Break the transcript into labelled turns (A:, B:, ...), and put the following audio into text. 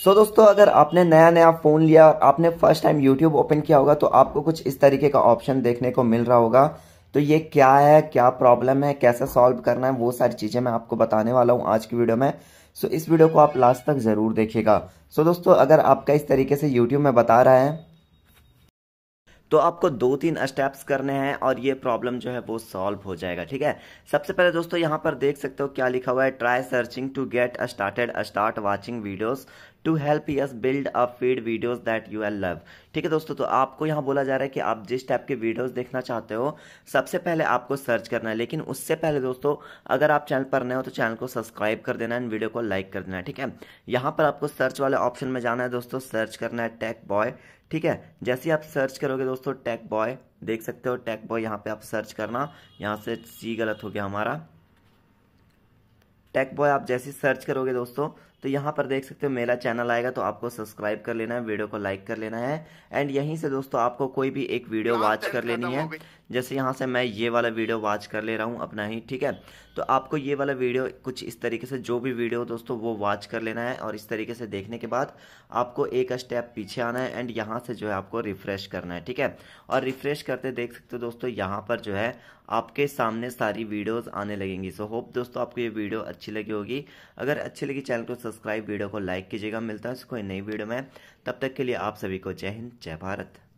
A: सो so, दोस्तों अगर आपने नया नया फ़ोन लिया और आपने फर्स्ट टाइम यूट्यूब ओपन किया होगा तो आपको कुछ इस तरीके का ऑप्शन देखने को मिल रहा होगा तो ये क्या है क्या प्रॉब्लम है कैसे सॉल्व करना है वो सारी चीज़ें मैं आपको बताने वाला हूँ आज की वीडियो में सो so, इस वीडियो को आप लास्ट तक ज़रूर देखिएगा सो so, दोस्तों अगर आपका इस तरीके से यूट्यूब में बता रहा है तो आपको दो तीन स्टेप्स करने हैं और ये प्रॉब्लम जो है वो सॉल्व हो जाएगा ठीक है सबसे पहले दोस्तों यहाँ पर देख सकते हो क्या लिखा हुआ है try searching to get started start watching videos to help us build a feed videos that you'll love ठीक है दोस्तों तो आपको यहाँ बोला जा रहा है कि आप जिस टाइप के वीडियोज देखना चाहते हो सबसे पहले आपको सर्च करना है लेकिन उससे पहले दोस्तों अगर आप चैनल पर नए हो तो चैनल को सब्सक्राइब कर देना है वीडियो को लाइक कर देना है ठीक है यहाँ पर आपको सर्च वाले ऑप्शन में जाना है दोस्तों सर्च करना है टेक बॉय ठीक है जैसे ही आप सर्च करोगे दोस्तों टेक बॉय देख सकते हो टेक बॉय यहाँ पे आप सर्च करना यहाँ से सी गलत हो गया हमारा टेक बॉय आप जैसे सर्च करोगे दोस्तों तो यहाँ पर देख सकते हो मेरा चैनल आएगा तो आपको सब्सक्राइब कर लेना है वीडियो को लाइक कर लेना है एंड यहीं से दोस्तों आपको कोई भी एक वीडियो वॉच कर लेनी है जैसे यहाँ से मैं ये वाला वीडियो वॉच कर ले रहा हूँ अपना ही ठीक है तो आपको ये वाला वीडियो कुछ इस तरीके से जो भी वीडियो दोस्तों वो वॉच कर लेना है और इस तरीके से देखने के बाद आपको एक स्टेप पीछे आना है एंड यहाँ से जो है आपको रिफ़्रेश करना है ठीक है और रिफ़्रेश करते देख सकते हो दोस्तों यहाँ पर जो है आपके सामने सारी वीडियोस आने लगेंगी सो so, होप दोस्तों आपको ये वीडियो अच्छी लगी होगी अगर अच्छी लगी चैनल को सब्सक्राइब वीडियो को लाइक कीजिएगा मिलता है कोई नई वीडियो में तब तक के लिए आप सभी को जय हिंद जय भारत